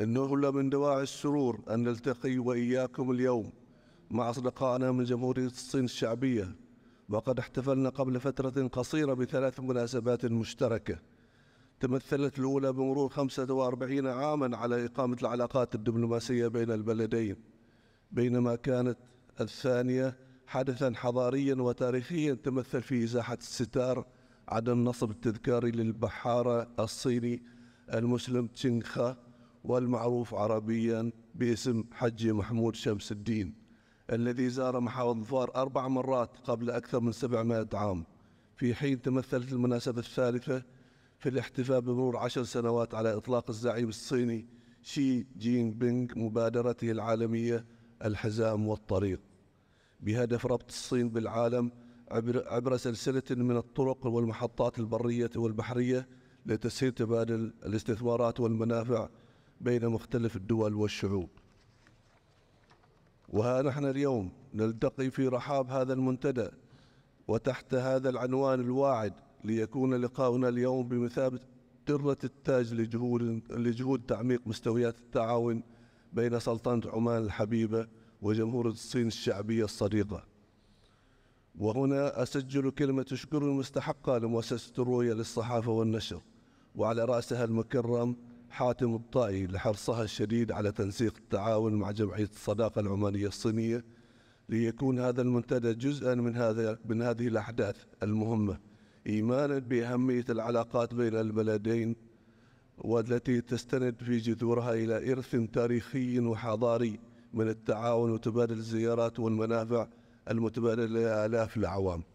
إنه لمن دواعي السرور أن نلتقي وإياكم اليوم مع أصدقائنا من جمهورية الصين الشعبية وقد احتفلنا قبل فترة قصيرة بثلاث مناسبات مشتركة تمثلت الأولى بمرور 45 عاما على إقامة العلاقات الدبلوماسية بين البلدين بينما كانت الثانية حدثا حضاريا وتاريخيا تمثل في إزاحة الستار عدم نصب التذكاري للبحارة الصيني المسلم خا والمعروف عربيا باسم حجي محمود شمس الدين الذي زار محافظ ظفار أربع مرات قبل أكثر من 700 عام في حين تمثلت المناسبة الثالثة في الاحتفاء بمرور عشر سنوات على إطلاق الزعيم الصيني شي جين بينغ مبادرته العالمية الحزام والطريق بهدف ربط الصين بالعالم عبر, عبر سلسلة من الطرق والمحطات البرية والبحرية لتسهيل تبادل الاستثمارات والمنافع بين مختلف الدول والشعوب وها نحن اليوم نلتقي في رحاب هذا المنتدى وتحت هذا العنوان الواعد ليكون لقاؤنا اليوم بمثابة درة التاج لجهود لجهود تعميق مستويات التعاون بين سلطنة عمان الحبيبة وجمهورة الصين الشعبية الصديقة وهنا أسجل كلمة شكر مستحقة لمؤسسة الرؤية للصحافة والنشر وعلى رأسها المكرم حاتم الطائي لحرصها الشديد على تنسيق التعاون مع جمعية الصداقة العمانية الصينية ليكون هذا المنتدى جزءا من هذا من هذه الأحداث المهمة إيمانا بأهمية العلاقات بين البلدين والتي تستند في جذورها إلى إرث تاريخي وحضاري من التعاون وتبادل الزيارات والمنافع المتبادلة لآلاف الأعوام